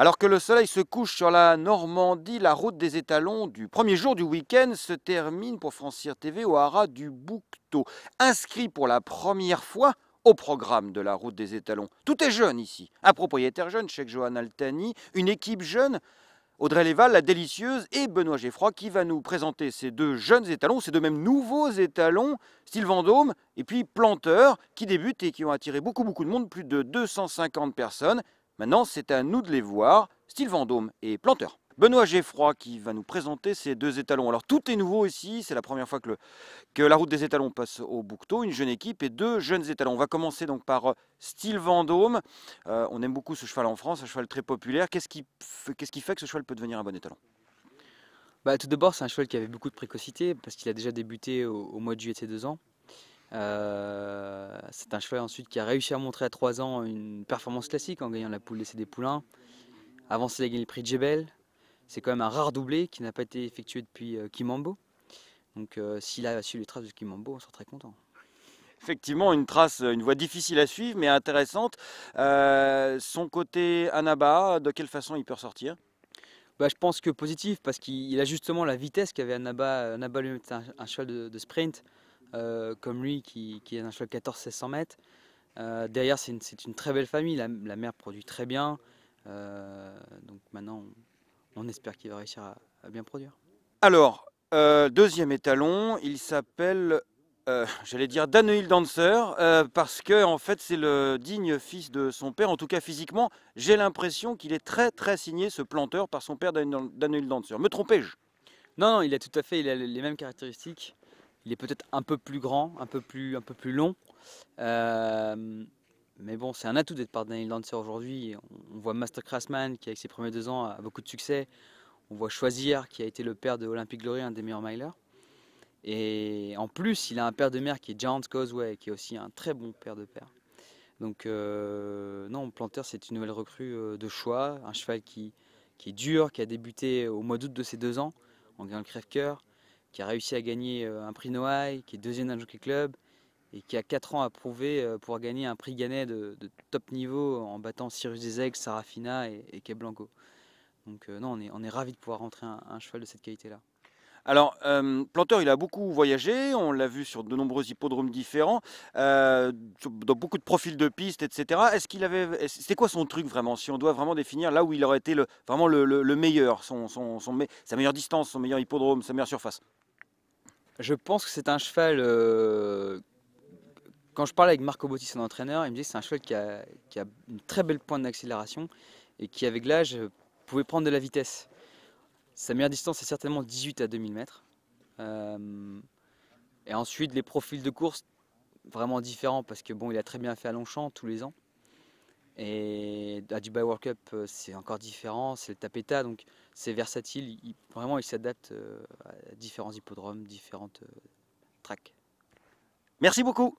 Alors que le soleil se couche sur la Normandie, la route des étalons du premier jour du week-end se termine pour Francir TV au haras du Boucteau. Inscrit pour la première fois au programme de la route des étalons. Tout est jeune ici. Un propriétaire jeune, Cheikh Johan Altani, une équipe jeune. Audrey Léval, la délicieuse, et Benoît Geffroy qui va nous présenter ces deux jeunes étalons, ces deux mêmes nouveaux étalons, style Vendôme et puis Planteur, qui débutent et qui ont attiré beaucoup beaucoup de monde, plus de 250 personnes. Maintenant, c'est à nous de les voir, style Vendôme et Planteur. Benoît Geffroy qui va nous présenter ces deux étalons. Alors tout est nouveau ici, c'est la première fois que, la route des étalons passe au Boucteau, une jeune équipe et deux jeunes étalons. On va commencer donc par euh, Style Vendôme. Euh, on aime beaucoup ce cheval en France, un cheval très populaire. Qu'est-ce qui, fait que ce cheval peut devenir un bon étalon bah, Tout d'abord, c'est un cheval qui avait beaucoup de précocité parce qu'il a déjà débuté au, mois de juillet de ses deux ans. Euh, c'est un cheval ensuite qui a réussi à montrer à 3 ans une performance classique en gagnant la poule d'essai des Poulains. Avant, il a gagné le prix de Jebel. C'est quand même un rare doublé qui n'a pas été effectué depuis euh, Kimambo. Donc euh, s'il a su les traces de Kimambo, on sera très content effectivement une trace, une voie difficile à suivre, mais intéressante. son côté Anaba, de quelle façon il peut ressortir bah, Je pense que positif, parce qu'il a justement la vitesse qu'avait Anaba. Anaba lui, était un, un, cheval de sprint. Euh, comme lui qui, qui est un cheval 14-1600 mètres. Euh, derrière, c'est une, très belle famille. La, mère produit très bien. Euh, donc maintenant, on, espère qu'il va réussir à, bien produire. Alors, deuxième étalon, il s'appelle, j'allais dire Danoil Dancer, parce que en fait, c'est le digne fils de son père. En tout cas, physiquement, j'ai l'impression qu'il est très très signé ce planteur par son père Danoil Dancer. Me trompais-je non, non, il a tout à fait il a les mêmes caractéristiques. Il est peut-être un peu plus grand, un peu plus, un peu plus long. Euh, mais bon, c'est un atout d'être par Daniel Dancer aujourd'hui. On voit Master Craftsman qui, avec ses premiers deux ans, a beaucoup de succès. On voit Choisir qui a été le père de Olympic Glory, un des meilleurs milers. Et en plus, il a un père de mère qui est Giant Causeway, qui est aussi un très bon père de père. Donc, euh, non, Planter, c'est une nouvelle recrue euh, de choix. Un cheval qui, qui est dur, qui a débuté au mois d'août de ses deux ans en gagnant le crève-cœur qui a réussi à gagner euh, un prix Noailles, qui est deuxième d'un Jockey Club, et qui a 4 ans à prouver euh, pour gagner un prix Gannet de, top niveau en battant Cyrus des Aigles, Sarafina et, et Donc euh, non, on est, on est ravis de pouvoir rentrer un, cheval de cette qualité-là. Alors, Planteur, il a beaucoup voyagé, on l'a vu sur de nombreux hippodromes différents, dans beaucoup de profils de pistes, etc. Est-ce qu'il avait, c'était quoi son truc vraiment Si on doit vraiment définir là où il aurait été le, vraiment le, meilleur, son, sa meilleure distance, son meilleur hippodrome, sa meilleure surface je pense que c'est un cheval. Euh, quand je parlais avec Marco Botti, son entraîneur, il me dit que c'est un cheval qui a, une très belle pointe d'accélération et qui, avec l'âge, pouvait prendre de la vitesse. Sa meilleure distance est certainement 18 à 2000 mètres. Euh, et ensuite, les profils de course, vraiment différents parce que bon, il a très bien fait à Longchamp tous les ans. Et à Dubai World Cup, euh, c'est encore différent, c'est le tapeta, donc c'est versatile. vraiment, il s'adapte euh, à différents hippodromes, différentes euh, tracks. Merci beaucoup.